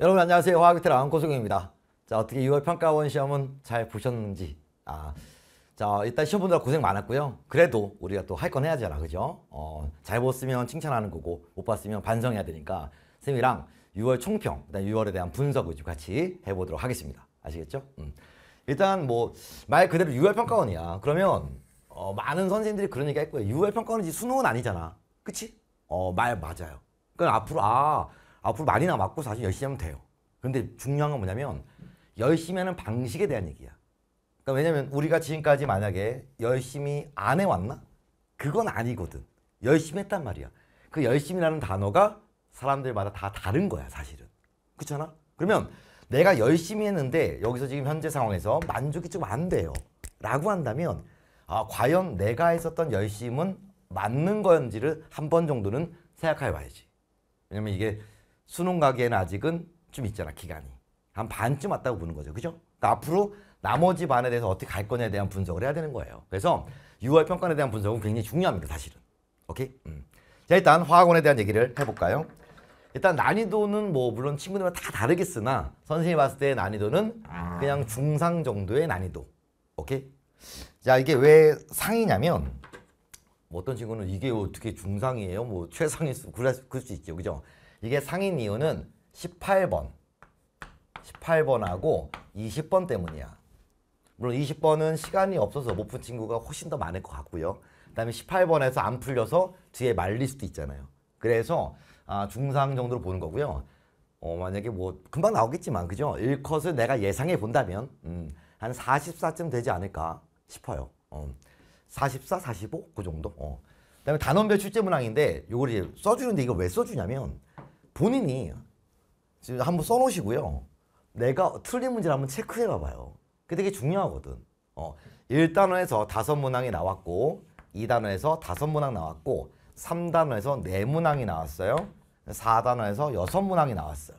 여러분 안녕하세요. 화학비틀 안고수경입니다. 자 어떻게 6월 평가원 시험은 잘 보셨는지 아, 자 일단 시험 보느라 고생 많았고요. 그래도 우리가 또 할 건 해야 되잖아 그죠? 어, 잘 봤으면 칭찬하는 거고 못 봤으면 반성해야 되니까 선생님이랑 6월 총평 그다음 6월에 대한 분석을 좀 같이 해보도록 하겠습니다. 아시겠죠? 음. 일단 뭐 말 그대로 6월 평가원이야. 그러면 어, 많은 선생님들이 그런 얘기 했고요. 6월 평가원이지 수능은 아니잖아. 그치? 어, 말 맞아요. 그러 앞으로 아 앞으로 많이남았고 사실 열심히 하면 돼요. 근데 중요한 건 뭐냐면 열심히 하는 방식에 대한 얘기야. 그러니까 왜냐면 우리가 지금까지 만약에 열심히 안 해왔나? 그건 아니거든. 열심히 했단 말이야. 그열심히라는 단어가 사람들마다 다 다른 거야 사실은. 그렇잖아? 그러면 내가 열심히 했는데 여기서 지금 현재 상황에서 만족이 좀 안 돼요. 라고 한다면 아 과연 내가 했었던 열심은 맞는 건지를 한 번 정도는 생각해 봐야지. 왜냐면 이게 수능 가기에는 아직은 좀 있잖아 기간이 한 반쯤 왔다고 보는 거죠 그죠? 그러니까 앞으로 나머지 반에 대해서 어떻게 갈 거냐에 대한 분석을 해야 되는 거예요 그래서 6월 평가에 대한 분석은 굉장히 중요합니다 사실은 오케이? 음. 자 일단 화학원에 대한 얘기를 해볼까요? 일단 난이도는 뭐 물론 친구들마다 다 다르겠으나 선생님이 봤을 때 난이도는 그냥 중상 정도의 난이도 오케이? 자 이게 왜 상이냐면 뭐 어떤 친구는 이게 어떻게 중상이에요? 뭐 최상일 수 그럴 수 있죠 그죠? 이게 상인 이유는 18번 18번하고 20번 때문이야. 물론 20번은 시간이 없어서 못 푼 친구가 훨씬 더 많을 것 같고요. 그 다음에 18번에서 안 풀려서 뒤에 말릴 수도 있잖아요. 그래서 아, 중상 정도로 보는 거고요. 어, 만약에 뭐 금방 나오겠지만 그죠? 1컷을 내가 예상해 본다면 음, 한 44쯤 되지 않을까 싶어요. 어, 44, 45? 그 정도? 어. 그 다음에 단원별 출제 문항인데 요걸 써주는데 이걸 왜 써주냐면 본인이 지금 한 번 써놓으시고요. 내가 틀린 문제를 한번 체크해 봐봐요. 그게 되게 중요하거든. 어, 1단원에서 다섯 문항이 나왔고 2단원에서 다섯 문항 나왔고 3단원에서 네 문항이 나왔어요. 4단원에서 여섯 문항이 나왔어요.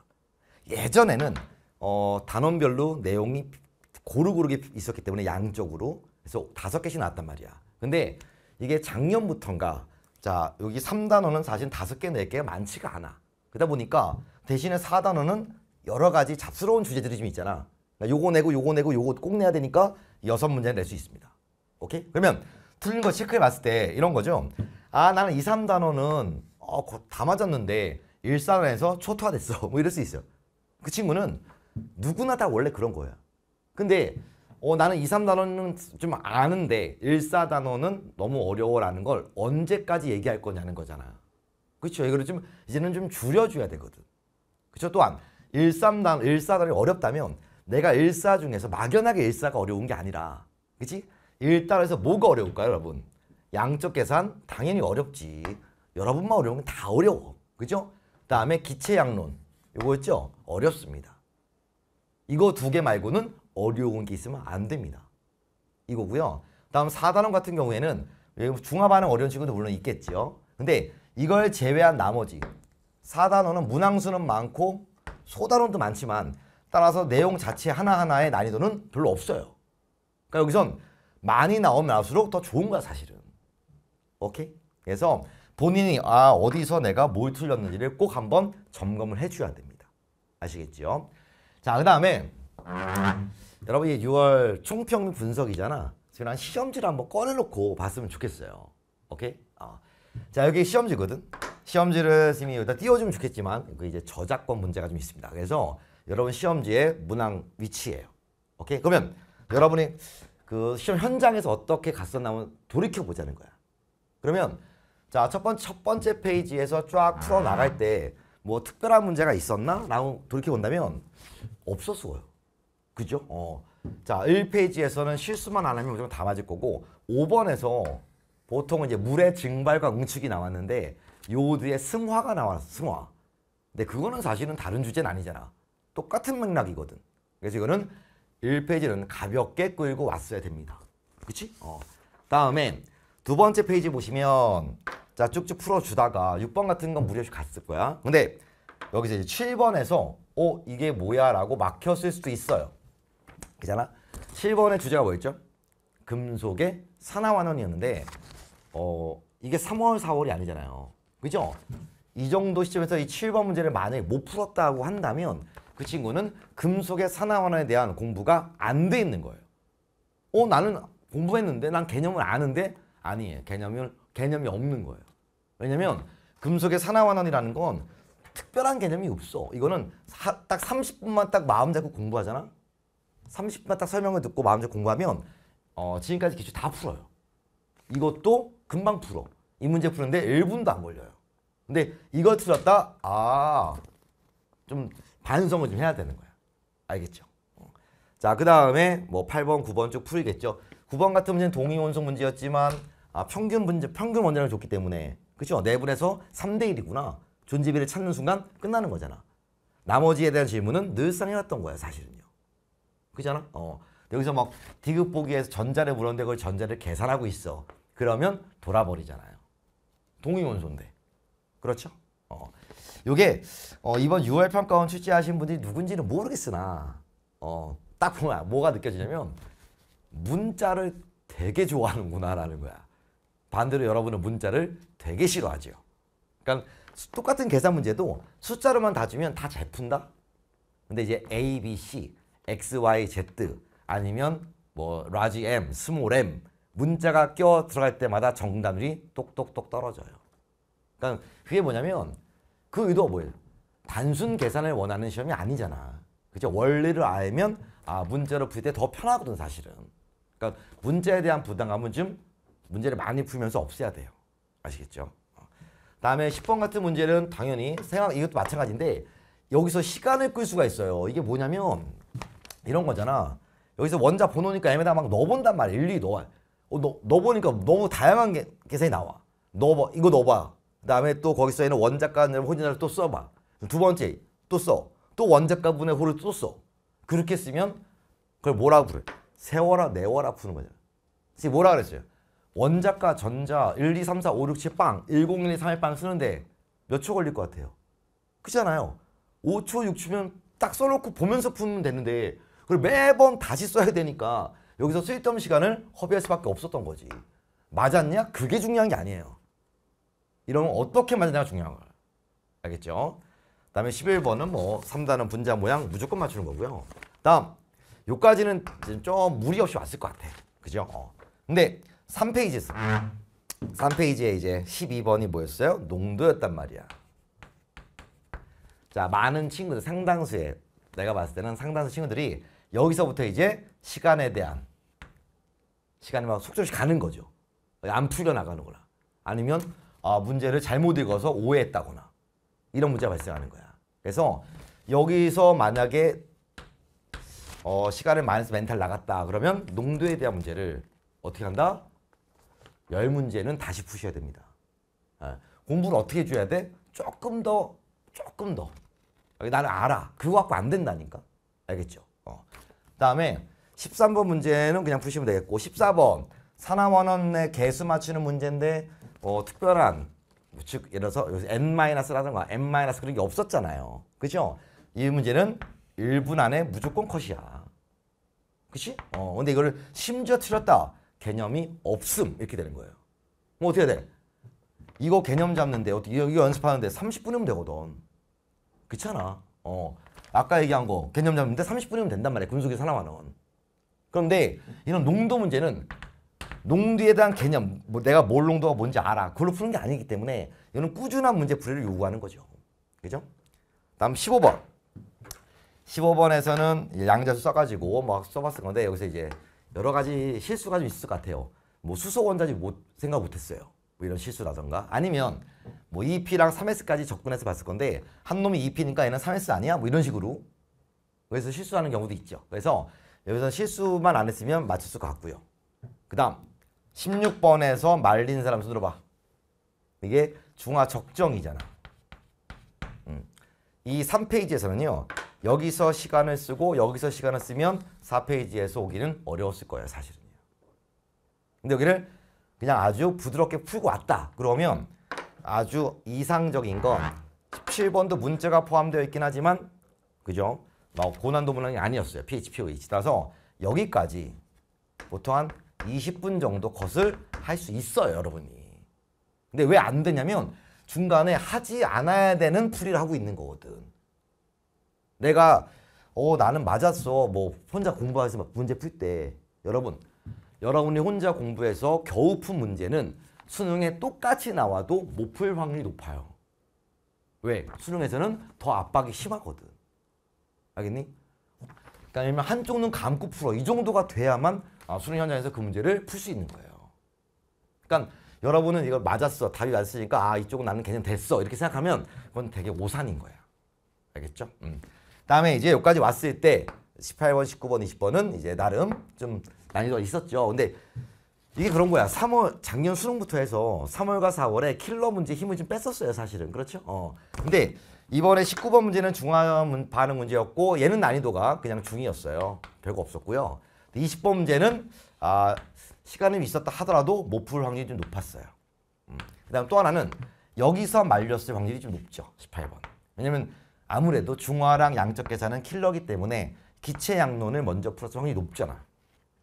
예전에는 어, 단원별로 내용이 고루고루 있었기 때문에 양쪽으로 그래서 다섯 개씩 나왔단 말이야. 근데 이게 작년부터인가 자 여기 3단원은 사실 다섯 개, 네개 많지가 않아. 그러다 보니까 대신에 4단원은 여러 가지 잡스러운 주제들이 좀 있잖아. 그러니까 요거 내고 요거 내고 요거 꼭 내야 되니까 여섯 문제낼 수 있습니다. 오케이? 그러면 틀린 거 체크해 봤을 때 이런 거죠. 아 나는 2, 3단원은 어, 다 맞았는데 1, 4단원에서 초토화됐어. 뭐 이럴 수 있어요. 그 친구는 누구나 다 원래 그런 거야. 근데 어, 나는 2, 3단원은 좀 아는데 1, 4단원은 너무 어려워라는 걸 언제까지 얘기할 거냐는 거잖아. 그렇죠. 이거를 좀 이제는 좀 줄여줘야 되거든. 그렇죠. 또한 일삼단 일사단이 어렵다면 내가 일사 중에서 막연하게 일사가 어려운 게 아니라, 그렇지? 일단에서 뭐가 어려울까요, 여러분? 양적 계산 당연히 어렵지. 여러분만 어려운 건 다 어려워. 그죠? 그 다음에 기체 양론. 이거 있죠? 어렵습니다. 이거 두 개 말고는 어려운 게 있으면 안 됩니다. 이거고요. 다음 4단원 같은 경우에는 중화반응 어려운 친구도 물론 있겠죠. 근데 이걸 제외한 나머지 4단원은 문항수는 많고 소단원도 많지만 따라서 내용 자체 하나하나의 난이도는 별로 없어요. 그러니까 여기선 많이 나오면 나올수록 더 좋은 거야 사실은. 오케이? 그래서 본인이 아 어디서 내가 뭘 틀렸는지를 꼭 한번 점검을 해줘야 됩니다. 아시겠죠? 자그 다음에 여러분 이 6월 총평 분석이잖아. 그냥 시험지를 한번 꺼내놓고 봤으면 좋겠어요. 오케이? 어. 자 여기 시험지거든. 시험지를 선생님이 여기다 띄워주면 좋겠지만 그 이제 저작권 문제가 좀 있습니다. 그래서 여러분 시험지의 문항 위치예요. 오케이? 그러면 여러분이 그 시험 현장에서 어떻게 갔었나면 돌이켜 보자는 거야. 그러면 자첫 번, 첫 번째 페이지에서 쫙 풀어 나갈 때 뭐 특별한 문제가 있었나? 라고 돌이켜 본다면 없었어요. 그죠? 어. 자 1페이지에서는 실수만 안 하면 무조건 다 맞을 거고 5번에서 보통은 이제 물의 증발과 응축이 나왔는데 요드의 승화가 나왔어. 승화. 근데 그거는 사실은 다른 주제는 아니잖아. 똑같은 맥락이거든. 그래서 이거는 1페이지는 가볍게 끌고 왔어야 됩니다. 그치? 어. 다음에 두 번째 페이지 보시면 자 쭉쭉 풀어주다가 6번 같은 건 무리없이 갔을 거야. 근데 여기서 이제 7번에서 어 이게 뭐야 라고 막혔을 수도 있어요. 그잖아? 7번의 주제가 뭐였죠? 금속의 산화환원이었는데 어 이게 3월 4월이 아니잖아요. 그죠? 이 정도 시점에서 이 7번 문제를 만약에 못 풀었다고 한다면 그 친구는 금속의 산화환원에 대한 공부가 안 돼 있는 거예요. 어 나는 공부했는데 난 개념을 아는데 아니에요. 개념을 개념이 없는 거예요. 왜냐면 금속의 산화환원이라는 건 특별한 개념이 없어. 이거는 사, 딱 30분만 딱 마음 잡고 공부하잖아. 30분만 딱 설명을 듣고 마음 잡고 공부하면 어, 지금까지 기출 다 풀어요. 이것도 금방 풀어. 이 문제 푸는데 1분도 안 걸려요. 근데 이거 틀었다 아, 좀 반성을 좀 해야 되는 거야. 알겠죠? 자, 그 다음에 뭐 8번, 9번 쭉풀겠죠 9번 같은 문제는 동의 원소 문제였지만 아, 평균 문제, 평균 원자량을 줬기 때문에 그렇죠? 내분에서 3대 1이구나. 존재비를 찾는 순간 끝나는 거잖아. 나머지에 대한 질문은 늘상 해왔던 거야, 사실은요. 그잖아? 어. 여기서 막 디귿 보기에서 전자를 물었는데 그걸 전자를 계산하고 있어. 그러면 돌아버리잖아요. 동의원소인데. 그렇죠? 어. 요게 어, 이번 6월 평가원 출제하신 분들이 누군지는 모르겠으나 어, 딱 보면 뭐가 느껴지냐면 문자를 되게 좋아하는구나라는 거야. 반대로 여러분은 문자를 되게 싫어하죠. 그러니까 똑같은 계산 문제도 숫자로만 다 주면 다 잘 푼다. 근데 이제 A, B, C, X, Y, Z 아니면 뭐 라지 M, 스몰 M 문자가 껴 들어갈 때마다 정답률이 똑똑똑 떨어져요. 그러니까 그게 뭐냐면 그 의도가 뭐예요? 단순 계산을 원하는 시험이 아니잖아. 그죠? 원리를 알면 아 문제로 풀때 더 편하거든 사실은. 그러니까 문제에 대한 부담감은 좀 문제를 많이 풀면서 없애야 돼요. 아시겠죠? 어. 다음에 10번 같은 문제는 당연히 생각 이것도 마찬가지인데 여기서 시간을 끌 수가 있어요. 이게 뭐냐면 이런 거잖아. 여기서 원자 번호니까 애매다 막 넣어본단 말이야. 일일 넣어. 어, 너, 넣보니까 너무 다양한 게, 계산이 나와. 넣봐 이거 넣어봐. 그 다음에 또 거기 써있는 원작가분 혼인자를 또 써봐. 두 번째, 또 써. 또 원작가분의 호를 또 써. 그렇게 쓰면 그걸 뭐라 부르? 세워라, 내워라 푸는 거잖 지금 뭐라 그랬어요? 원작가, 전자, 1, 2, 3, 4, 5, 6, 7, 빵, 1, 0, 1, 2, 3, 1, 빵 쓰는데 몇 초 걸릴 것 같아요? 그잖아요. 5초, 6초면 딱 써놓고 보면서 푸면 되는데 그걸 매번 다시 써야 되니까 여기서 쓸데없는 시간을 허비할 수밖에 없었던 거지. 맞았냐? 그게 중요한 게 아니에요. 이러면 어떻게 맞았냐가 중요한 거예요. 알겠죠? 그 다음에 11번은 뭐 3단은 분자 모양 무조건 맞추는 거고요. 다음 요까지는 좀 무리 없이 왔을 것 같아. 그죠? 어. 근데 3페이지에서 3페이지에 이제 12번이 뭐였어요? 농도였단 말이야. 자, 많은 친구들 상당수의 내가 봤을 때는 상당수 친구들이 여기서부터 이제 시간에 대한 시간이 막 속절없이 가는 거죠. 안 풀려나가는거나 아니면 아, 문제를 잘못 읽어서 오해했다거나 이런 문제가 발생하는 거야. 그래서 여기서 만약에 어, 시간을 많이너 멘탈 나갔다 그러면 농도에 대한 문제를 어떻게 한다? 열 문제는 다시 푸셔야 됩니다. 아, 공부를 어떻게 해 줘야 돼? 조금 더 조금 더 나는 알아. 그거 갖고 안 된다니까. 알겠죠? 어. 그다음에 13번 문제는 그냥 푸시면 되겠고 14번 산화원원의 개수 맞추는 문제인데 뭐 특별한 즉 예를 들어서 여기서 n-라든가 n- 그런 게 없었잖아요. 그죠? 이 문제는 1분 안에 무조건 컷이야. 그치? 어, 근데 이걸 심지어 틀렸다. 개념이 없음. 이렇게 되는 거예요. 뭐 어떻게 돼? 이거 개념 잡는데, 어떻게, 이거, 이거 연습하는데 30분이면 되거든. 그렇잖아. 어. 아까 얘기한 거, 개념 잡는데 30분이면 된단 말이야. 군수기 산화만원. 그런데 이런 농도 문제는 농도에 대한 개념, 뭐 내가 뭘 농도가 뭔지 알아. 그걸로 푸는 게 아니기 때문에 이거는 꾸준한 문제 풀이를 요구하는 거죠. 그죠? 다음 15번. 15번에서는 양자수 써가지고 막 뭐 써봤을 건데 여기서 이제 여러 가지 실수가 좀 있을 것 같아요. 뭐 수소 원자지 못 생각 못했어요. 뭐 이런 실수라던가 아니면 뭐 e p 랑 3S까지 접근해서 봤을 건데 한 놈이 e p 니까 얘는 3S 아니야? 뭐 이런 식으로 그래서 실수하는 경우도 있죠. 그래서 여기서 실수만 안 했으면 맞출을것 같고요. 그 다음 16번에서 말린 사람 손으로 봐. 이게 중화 적정이잖아. 음. 이 3페이지에서는요. 여기서 시간을 쓰고 여기서 시간을 쓰면 4페이지에서 오기는 어려웠을 거예요. 사실은요. 근데 여기를 그냥 아주 부드럽게 풀고 왔다. 그러면 아주 이상적인 건 17번도 문제가 포함되어 있긴 하지만 그죠? 뭐 고난도 문항이 아니었어요. PHPOH라서 여기까지 보통 한 20분 정도 컷을 할 수 있어요. 여러분이. 근데 왜 안 되냐면 중간에 하지 않아야 되는 풀이를 하고 있는 거거든. 내가 어 나는 맞았어. 뭐 혼자 공부해서 막 문제 풀때 여러분 여러분이 혼자 공부해서 겨우 푼 문제는 수능에 똑같이 나와도 못 풀 확률이 높아요. 왜? 수능에서는 더 압박이 심하거든. 알겠니? 그러니까 예를 한쪽 눈 감고 풀어. 이 정도가 돼야만 아, 수능 현장에서 그 문제를 풀 수 있는 거예요. 그러니까 여러분은 이걸 맞았어. 답이 맞았으니까 아 이쪽은 나는 개념 됐어. 이렇게 생각하면 그건 되게 오산인 거야. 알겠죠? 음. 다음에 이제 여기까지 왔을 때 18번, 19번, 20번은 이제 나름 좀 난이도가 있었죠. 근데 이게 그런 거야. 3월 작년 수능부터 해서 3월과 4월에 킬러 문제 힘을 좀 뺐었어요, 사실은. 그렇죠? 어. 근데 이번에 19번 문제는 중화문 반응 문제였고 얘는 난이도가 그냥 중이었어요. 별거 없었고요. 20번 문제는 아, 시간이 있었다 하더라도 못 풀 확률이 좀 높았어요. 음. 그 다음 또 하나는 여기서 말렸을 확률이 좀 높죠. 18번. 왜냐면 아무래도 중화랑 양적 계산은 킬러기 때문에 기체 양론을 먼저 풀었을 확률이 높잖아.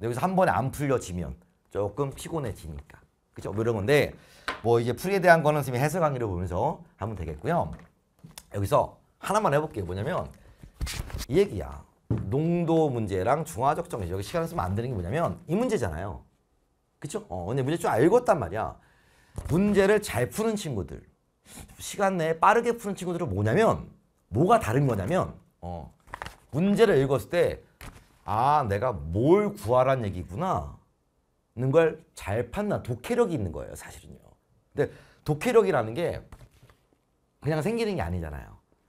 여기서 한 번에 안 풀려지면 조금 피곤해지니까. 그죠? 뭐 이런 건데 뭐 이제 풀이에 대한 거는 선생 해설 강의를 보면서 하면 되겠고요. 여기서 하나만 해볼게요. 뭐냐면 이 얘기야. 농도 문제랑 중화적 정리 여기 시간을 쓰면 안 되는 게 뭐냐면 이 문제잖아요. 그쵸? 어, 근데 문제 좀 알겠단 말이야. 문제를 잘 푸는 친구들 시간 내에 빠르게 푸는 친구들은 뭐냐면 뭐가 다른 거냐면 어, 문제를 읽었을 때 아 내가 뭘 구하란 얘기구나 는 걸 잘 판단 독해력이 있는 거예요 사실은요 근데 독해력이라는 게 그냥 생기는 게 아니잖아요.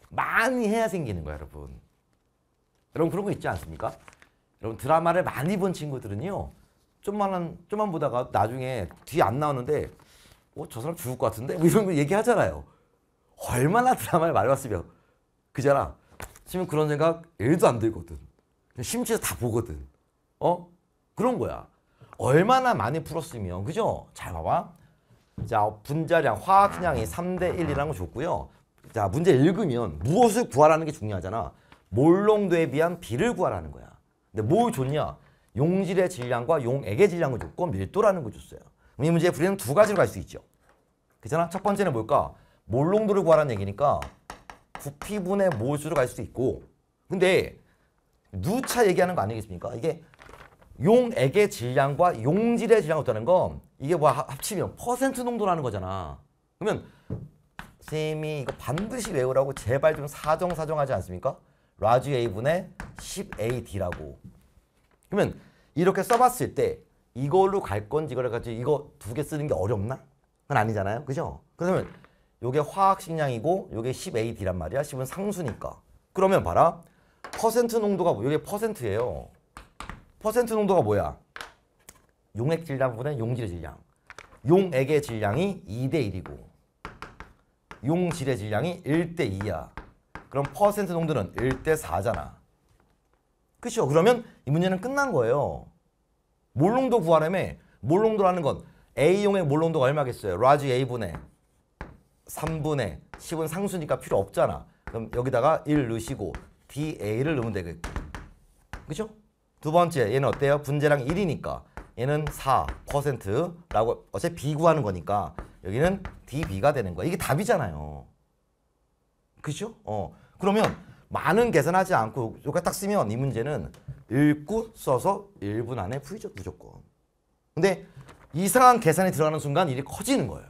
많이 해야 생기는 거야 여러분. 여러분 그런 거 있지 않습니까? 여러분 드라마를 많이 본 친구들은요. 좀만 좀만 보다가 나중에 뒤에 안 나오는데 어, 저 사람 죽을 것 같은데? 뭐 이런 거 얘기하잖아요. 얼마나 드라마를 많이 봤으면 그잖아. 지금 그런 생각 일도 안 들거든. 심지어 다 보거든. 어? 그런 거야. 얼마나 많이 풀었으면 그죠? 잘 봐봐. 자 분자량, 화학량이 3대 1이라는 거좋고요자 문제 읽으면 무엇을 구하라는 게 중요하잖아. 몰롱도에 비한 비를 구하라는 거야. 근데 뭘 줬냐? 용질의 질량과 용액의 질량을 줬고 밀도라는 걸 줬어요. 이문제 우리는 두 가지로 갈 수 있죠. 그잖아? 첫 번째는 뭘까? 몰롱도를 구하라는 얘기니까 부피분의 몰수로 갈 수도 있고 근데 누차 얘기하는 거 아니겠습니까? 이게 용액의 질량과 용질의 질량이 어떠는 건 이게 뭐 합치면 퍼센트 농도라는 거잖아. 그러면 쌤이 이거 반드시 외우라고 제발 좀 사정사정하지 않습니까? 라지 A분의 10AD라고. 그러면 이렇게 써봤을 때 이걸로 갈 건지 이걸 가지 이거 두 개 쓰는 게 어렵나? 그건 아니잖아요. 그죠? 그러면 요게 화학식량이고 요게 10AD란 말이야. 10은 상수니까. 그러면 봐라. 퍼센트 농도가 뭐 요게 퍼센트예요. 퍼센트 농도가 뭐야? 용액 질량보다는 용질의 질량. 용액의 질량이 2대 1이고 용질의 질량이 1대 2야. 그럼 퍼센트 농도는 1대 4잖아. 그렇 그러면 이 문제는 끝난 거예요. 몰농도 구하려면 몰농도라는 건 A용의 몰농도가 얼마겠어요? 라지 A분의 3분의 10은 상수니까 필요 없잖아. 그럼 여기다가 1 넣으시고 DA를 넣으면 되겠고. 그죠? 두 번째 얘는 어때요? 분재량 1이니까 얘는 4%라고 어차피 B 구하는 거니까 여기는 DB가 되는 거야. 이게 답이잖아요. 그죠? 어. 그러면 많은 계산하지 않고 요거 딱 쓰면 이 문제는 읽고 써서 1분 안에 풀죠 무조건. 근데 이상한 계산이 들어가는 순간 일이 커지는 거예요.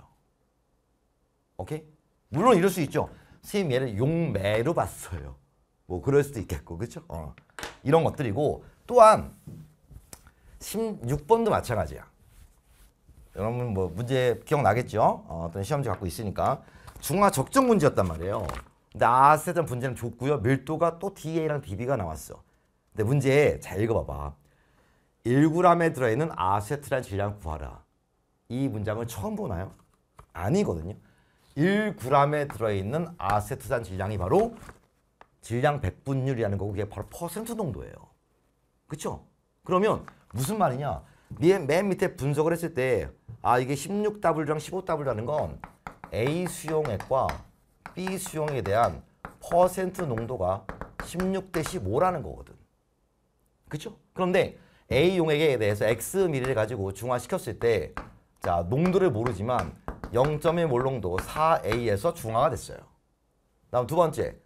오케이? 물론 이럴 수 있죠. 선생님 얘를 용매로 봤어요. 뭐 그럴 수도 있겠고 그렇죠? 어. 이런 것들이고 또한 16번도 마찬가지야. 여러분 뭐 문제 기억나겠죠? 어, 떤 시험지 갖고 있으니까 중화 적정 문제였단 말이에요. 근데 아세전 분제는 좋고요. 밀도가 또 DA랑 DB가 나왔어. 근데 문제 잘 읽어봐봐. 1g에 들어있는 아세트란 질량 구하라. 이 문장을 처음 보나요? 아니거든요. 1g에 들어있는 아세트산 질량이 바로 질량 백분율이라는 거고 그게 바로 퍼센트 농도예요. 그렇죠? 그러면 무슨 말이냐? 네 맨 밑에 분석을 했을 때아 이게 16W랑 15W라는 건 A 수용액과 B 수용에 대한 퍼센트 농도가 16대 15라는 거거든. 그렇 그런데 A 용액에 대해서 X 미리를 가지고 중화시켰을 때 자, 농도를 모르지만 0.1 몰농도 4A에서 중화가 됐어요. 다음 두 번째.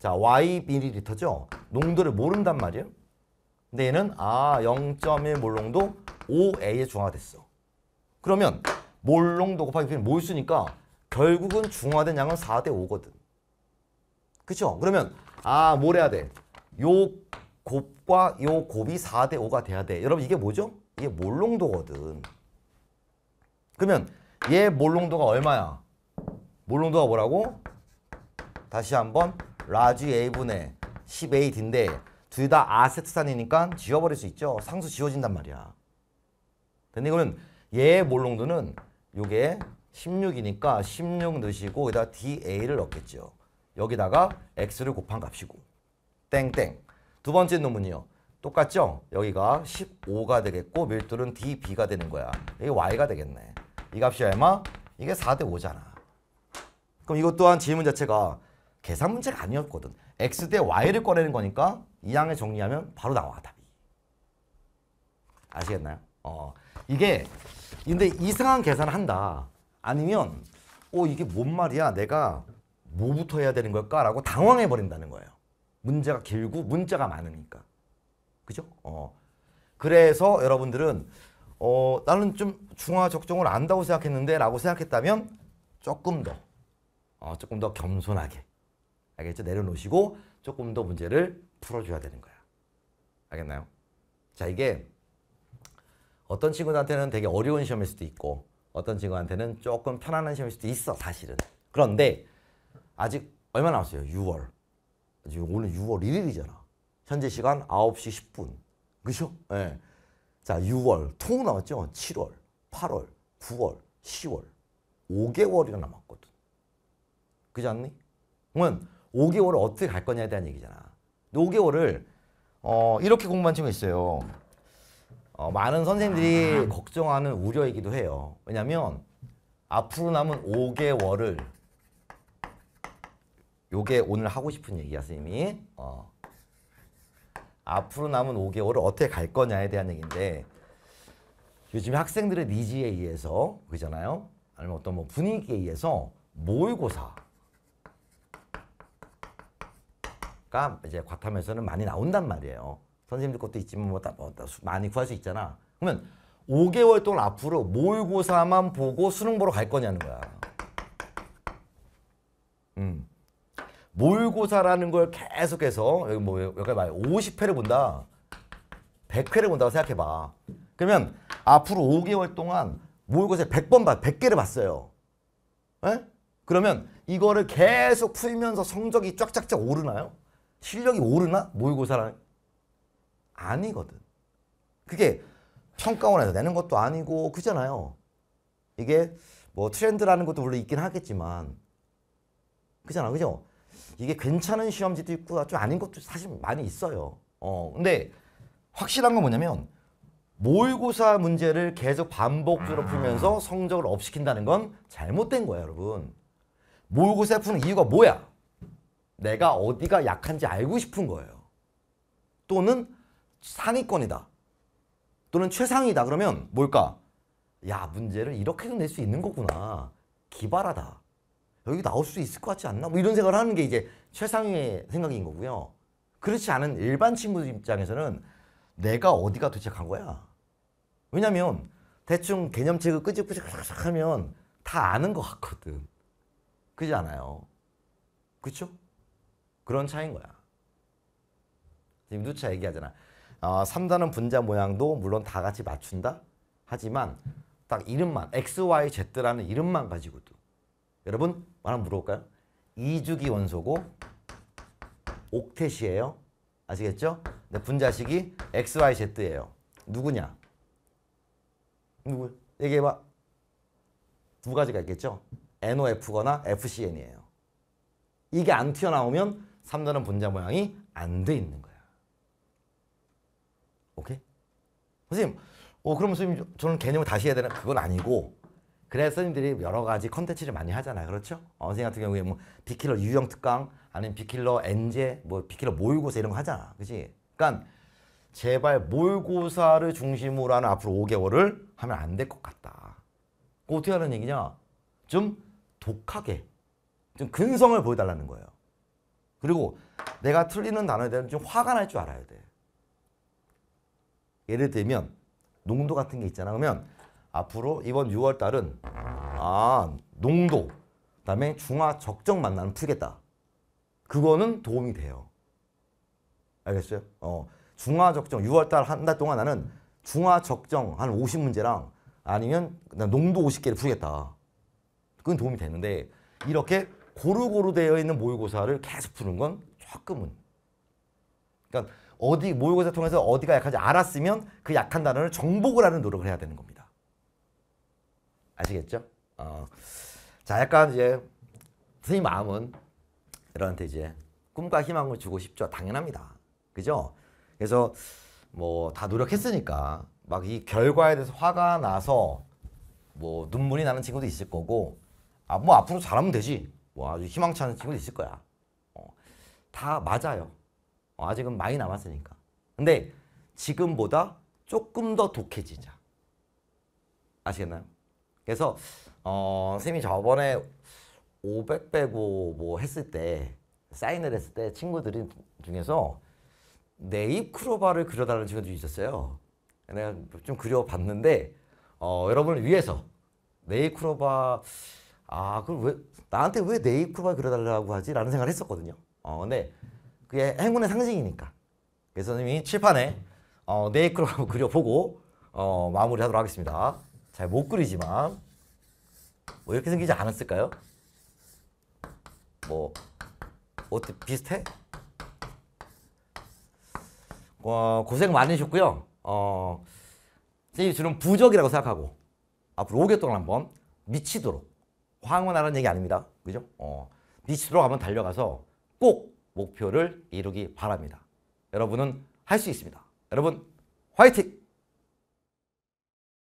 자, Y 밀리리터죠? 농도를 모른단 말이에요. 근데 얘는 아 0.1 몰롱도 5A에 중화됐어. 그러면 몰롱도 곱하기 B는 몰수니까 결국은 중화된 양은 4대 5거든. 그쵸? 그러면 아 뭘 해야 돼? 요 곱과 요 곱이 4대 5가 돼야 돼. 여러분 이게 뭐죠? 이게 몰롱도거든. 그러면 얘 몰롱도가 얼마야? 몰롱도가 뭐라고? 다시 한번 라지 A분의 10AD인데 둘다 아세트산이니까 지워버릴 수 있죠. 상수 지워진단 말이야. 근데 이거는 얘의 몰롱도는 요게 16이니까 16 넣으시고 여기다 DA를 넣겠죠. 여기다가 X를 곱한 값이고 땡땡. 두 번째 논문이요. 똑같죠? 여기가 15가 되겠고 밀도는 DB가 되는 거야. 이게 Y가 되겠네. 이 값이 얼마? 이게 4대 5잖아. 그럼 이것 또한 질문 자체가 계산 문제가 아니었거든. X 대 Y를 꺼내는 거니까 이양에 정리하면 바로 나와 답이. 아시겠나요? 어 이게 근데 이상한 계산을 한다. 아니면 어 이게 뭔 말이야 내가 뭐부터 해야 되는 걸까라고 당황해 버린다는 거예요. 문제가 길고 문자가 많으니까. 그죠? 어. 그래서 여러분들은 어, 나는 좀 중화 적정을 안다고 생각했는데 라고 생각했다면 조금 더 어, 조금 더 겸손하게 알겠죠? 내려놓으시고 조금 더 문제를 풀어줘야 되는 거야. 알겠나요? 자, 이게 어떤 친구들한테는 되게 어려운 시험일 수도 있고 어떤 친구한테는 조금 편안한 시험일 수도 있어, 사실은. 그런데 아직 얼마 남았어요? 6월. 지금 오늘 6월 1일이잖아. 현재 시간 9시 10분. 그죠? 예. 네. 자, 6월. 통 남았죠? 7월, 8월, 9월, 10월. 5개월이나 남았거든. 그지 않니? 그러면 5개월을 어떻게 갈 거냐에 대한 얘기잖아. 5개월을 어, 이렇게 공부한 친구 있어요. 어, 많은 선생들이 아. 걱정하는 우려이기도 해요. 왜냐면 앞으로 남은 5개월을 요게 오늘 하고 싶은 얘기야, 선생님이. 어. 앞으로 남은 5개월을 어떻게 갈 거냐에 대한 얘기인데 요즘 학생들의 니즈에 의해서 그잖아요. 아니면 어떤 뭐 분위기에 의해서 모의고사 가 이제 과탐에서는 많이 나온단 말이에요. 선생님들 것도 있지만 뭐, 다, 뭐 많이 구할 수 있잖아. 그러면 5개월 동안 앞으로 모의고사만 보고 수능 보러 갈 거냐는 거야. 음. 모의고사라는 걸 계속해서 여기 뭐 여기 말 50회를 본다. 100회를 본다고 생각해 봐. 그러면 앞으로 5개월 동안 모의고사 100번 봐. 100개를 봤어요. 에? 예? 그러면 이거를 계속 풀면서 성적이 쫙쫙쫙 오르나요? 실력이 오르나? 모의고사랑 아니거든. 그게 평가원에서 내는 것도 아니고 그잖아요. 이게 뭐 트렌드라는 것도 물론 있긴 하겠지만 그잖아. 그죠? 이게 괜찮은 시험지도 있고 좀 아닌 것도 사실 많이 있어요. 어, 근데 확실한 건 뭐냐면 모의고사 문제를 계속 반복적으로 음. 풀면서 성적을 업시킨다는 건 잘못된 거예요, 여러분. 모의고사 푸는 이유가 뭐야? 내가 어디가 약한지 알고 싶은 거예요. 또는 상위권이다. 또는 최상위다 그러면 뭘까? 야 문제를 이렇게도 낼 수 있는 거구나. 기발하다. 여기 나올 수 있을 것 같지 않나? 뭐 이런 생각을 하는 게 이제 최상위의 생각인 거고요. 그렇지 않은 일반 친구들 입장에서는 내가 어디가 도대체 간 거야? 왜냐면 대충 개념책을 끄적끄적 하면 다 아는 것 같거든. 그지 않아요? 그렇죠? 그런 차인 이 거야. 지금 누차 얘기하잖아. 어, 3단은 분자 모양도 물론 다 같이 맞춘다. 하지만 딱 이름만 x, y, z라는 이름만 가지고도 여러분 말한 물어볼까요? 이주기 원소고 옥텟이에요. 아시겠죠? 근데 분자식이 x, y, z예요. 누구냐? 누구? 얘기해봐. 두 가지가 있겠죠? NOF거나 FCN이에요. 이게 안 튀어나오면 3단은 분자 모양이 안 돼 있는 거야. 오케이? 선생님, 어, 그러 선생님 저는 개념을 다시 해야 되나? 그건 아니고 그래서 선생님들이 여러 가지 컨텐츠를 많이 하잖아요. 그렇죠? 어, 선생님 같은 경우에 뭐 비킬러 유형 특강 아니면 비킬러 엔제 뭐 비킬러 모의고사 이런 거 하잖아. 그지 그니까 제발 모의고사를 중심으로 하는 앞으로 5개월을 하면 안 될 것 같다. 어떻게 하는 얘기냐? 좀 독하게 좀 근성을 보여달라는 거예요. 그리고 내가 틀리는 단어에 대한 좀 화가 날 줄 알아야 돼. 예를 들면 농도 같은 게 있잖아. 그러면 앞으로 이번 6월 달은 아 농도 그다음에 중화 적정 만나는 풀겠다. 그거는 도움이 돼요. 알겠어요? 어 중화 적정 6월 달 한 달 동안 나는 중화 적정 한 50문제랑 아니면 농도 50개를 풀겠다. 그건 도움이 되는데 이렇게 고루고루 되어 있는 모의고사를 계속 푸는 건 조금은. 그러니까 어디 모의고사 통해서 어디가 약한지 알았으면 그 약한 단어를 정복을 하는 노력을 해야 되는 겁니다. 아시겠죠? 어. 자, 약간 이제 선생님 마음은 여러분한테 이제 꿈과 희망을 주고 싶죠. 당연합니다. 그죠? 그래서 뭐 다 노력했으니까 막 이 결과에 대해서 화가 나서 뭐 눈물이 나는 친구도 있을 거고 아 뭐 앞으로 잘하면 되지 뭐 아주 희망찬 친구도 있을 거야. 어, 다 맞아요. 어, 아직은 많이 남았으니까. 근데 지금보다 조금 더 독해지자. 아시겠나요? 그래서 어, 님이 저번에 500 빼고 뭐 했을 때 사인을 했을 때 친구들이 중에서 네잎 크로바를 그려달라는 친구들이 있었어요. 내가 좀 그려봤는데 어, 여러분을 위해서 네잎 크로바 아 그럼 왜 나한테 왜 네이프바 그려달라고 하지? 라는 생각을 했었거든요. 어 근데 그게 행운의 상징이니까. 그래서 선생님이 칠판에 어, 네이크로 한번 그려보고 어, 마무리하도록 하겠습니다. 잘 못 그리지만 뭐 이렇게 생기지 않았을까요? 뭐 어때 비슷해? 어, 고생 많으셨고요. 어, 선생님 주로 부적이라고 생각하고 앞으로 5개 동안 한번 미치도록 황혼하라는 얘기 아닙니다. 그죠? 어, 니치로 가면 달려가서 꼭 목표를 이루기 바랍니다. 여러분은 할 수 있습니다. 여러분 화이팅!